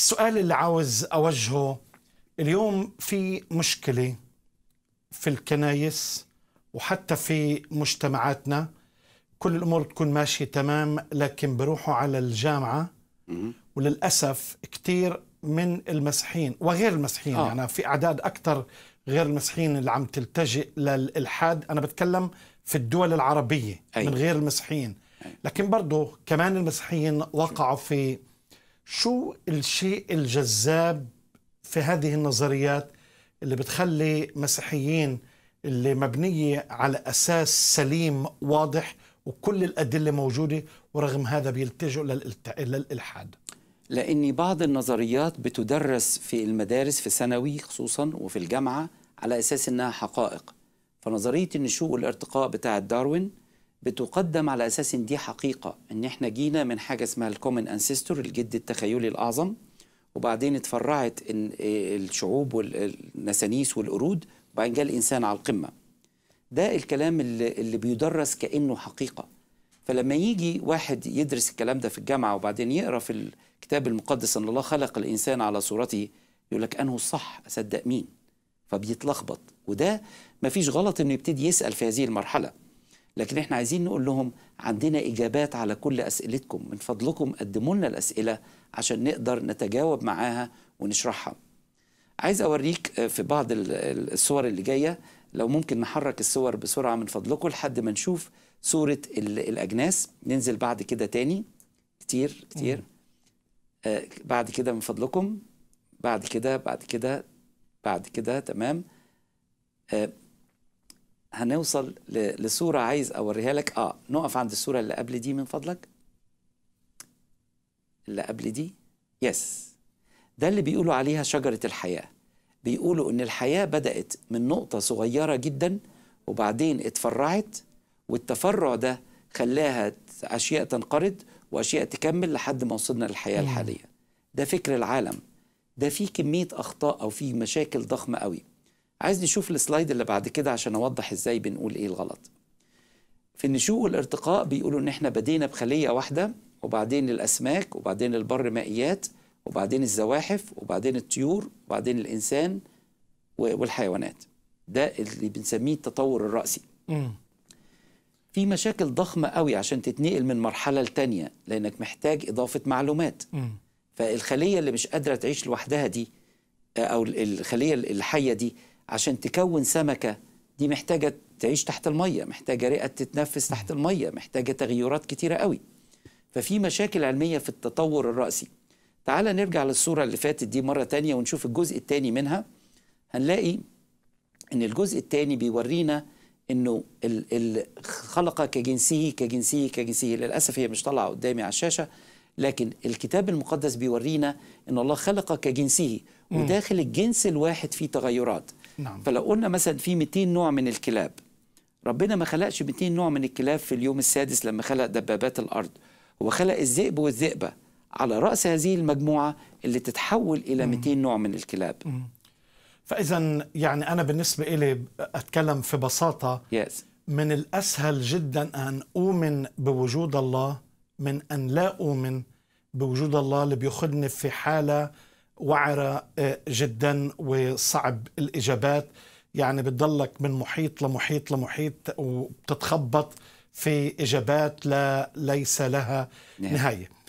السؤال اللي عاوز أوجهه اليوم في مشكلة في الكنايس وحتى في مجتمعاتنا كل الأمور تكون ماشية تمام لكن بروحوا على الجامعة وللأسف كثير من المسيحيين وغير المسيحيين آه. يعني في أعداد أكثر غير المسيحيين اللي عم تلتجئ للإلحاد أنا بتكلم في الدول العربية أي. من غير المسيحيين لكن برضه كمان المسيحيين وقعوا في شو الشيء الجذاب في هذه النظريات اللي بتخلي مسيحيين اللي مبنية على أساس سليم واضح وكل الأدلة موجودة ورغم هذا بيلتجئوا للإلحاد لأن بعض النظريات بتدرس في المدارس في الثانوي خصوصا وفي الجامعة على أساس أنها حقائق فنظرية النشوء والارتقاء بتاعة داروين بتقدم على اساس ان دي حقيقه ان احنا جينا من حاجه اسمها الكومن انسيستور الجد التخيلي الاعظم وبعدين اتفرعت ان الشعوب والنسانيس والقرود وبعدين جاء الانسان على القمه ده الكلام اللي, اللي بيدرس كانه حقيقه فلما يجي واحد يدرس الكلام ده في الجامعه وبعدين يقرا في الكتاب المقدس ان الله خلق الانسان على صورته يقول لك انه الصح اصدق مين فبيتلخبط وده مفيش غلط انه يبتدي يسال في هذه المرحله لكن احنا عايزين نقول لهم عندنا إجابات على كل أسئلتكم من فضلكم قدموا لنا الأسئلة عشان نقدر نتجاوب معاها ونشرحها عايز أوريك في بعض الصور اللي جاية لو ممكن نحرك الصور بسرعة من فضلكم لحد ما نشوف صورة الأجناس ننزل بعد كده تاني كتير كتير آه بعد كده من فضلكم بعد كده بعد كده بعد كده تمام آه هنوصل لصورة عايز أوريها لك آه نقف عند الصورة اللي قبل دي من فضلك اللي قبل دي يس ده اللي بيقولوا عليها شجرة الحياة بيقولوا إن الحياة بدأت من نقطة صغيرة جدا وبعدين اتفرعت والتفرع ده خلاها أشياء تنقرض وأشياء تكمل لحد ما وصلنا للحياة الحالية ده فكر العالم ده فيه كمية أخطاء أو فيه مشاكل ضخمة قوي عايز نشوف السلايد اللي بعد كده عشان اوضح ازاي بنقول ايه الغلط في النشوء والارتقاء بيقولوا ان احنا بدينا بخليه واحده وبعدين الاسماك وبعدين البر مائيات وبعدين الزواحف وبعدين الطيور وبعدين الانسان والحيوانات ده اللي بنسميه التطور الراسي في مشاكل ضخمه قوي عشان تتنقل من مرحله لتانيه لانك محتاج اضافه معلومات فالخليه اللي مش قادره تعيش لوحدها دي او الخليه الحيه دي عشان تكون سمكه دي محتاجه تعيش تحت الميه محتاجه رئه تتنفس تحت الميه محتاجه تغيرات كتيره قوي ففي مشاكل علميه في التطور الراسي تعال نرجع للصوره اللي فاتت دي مره تانية ونشوف الجزء الثاني منها هنلاقي ان الجزء الثاني بيورينا انه خلق كجنسه كجنسه كجنسه للاسف هي مش طالعه قدامي على الشاشه لكن الكتاب المقدس بيورينا ان الله خلق كجنسه وداخل الجنس الواحد في تغيرات نعم. فلو قلنا مثلا في 200 نوع من الكلاب ربنا ما خلقش 200 نوع من الكلاب في اليوم السادس لما خلق دبابات الارض هو خلق الذئب والذئبه على راس هذه المجموعه اللي تتحول الى 200 نوع من الكلاب فاذا يعني انا بالنسبه إلي اتكلم في بساطه yes. من الاسهل جدا ان اؤمن بوجود الله من ان لا اؤمن بوجود الله اللي بياخذني في حاله وعرة آه، جدا وصعب الإجابات يعني بتضلك من محيط لمحيط لمحيط وبتتخبط في إجابات لا ليس لها نهاية